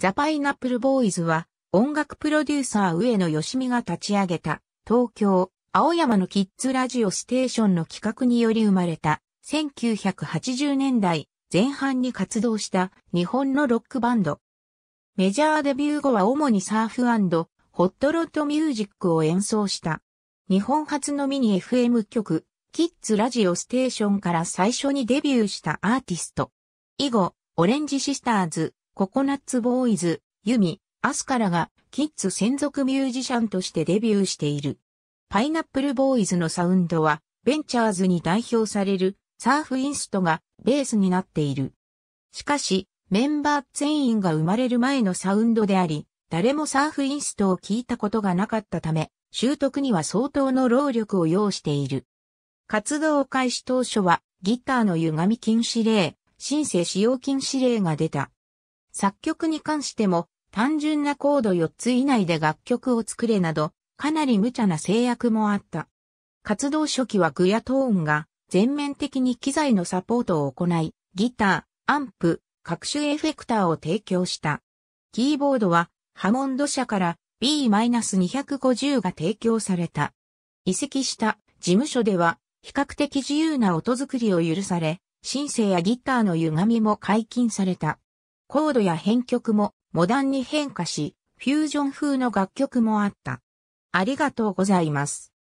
ザ・パイナップルボーイズは、音楽プロデューサー上野義美が立ち上げた、東京、青山のキッズラジオステーションの企画により生まれた、1980年代前半に活動した日本のロックバンド。メジャーデビュー後は主にサーフホットロッドミュージックを演奏した。日本初のミニ FM 曲、キッズラジオステーションから最初にデビューしたアーティスト。以後、オレンジシスターズ、ココナッツボーイズ、ユミ、アスカラがキッズ専属ミュージシャンとしてデビューしている。パイナップルボーイズのサウンドは、ベンチャーズに代表されるサーフインストがベースになっている。しかし、メンバー全員が生まれる前のサウンドであり、誰もサーフインストを聞いたことがなかったため、習得には相当の労力を要している。活動開始当初は、ギターの歪み禁止令、申請使用禁止令が出た。作曲に関しても、単純なコード4つ以内で楽曲を作れなど、かなり無茶な制約もあった。活動初期はグヤトーンが全面的に機材のサポートを行い、ギター、アンプ、各種エフェクターを提供した。キーボードはハモンド社から B-250 が提供された。移籍した事務所では比較的自由な音作りを許され、シンセやギターの歪みも解禁された。コードや編曲もモダンに変化し、フュージョン風の楽曲もあった。ありがとうございます。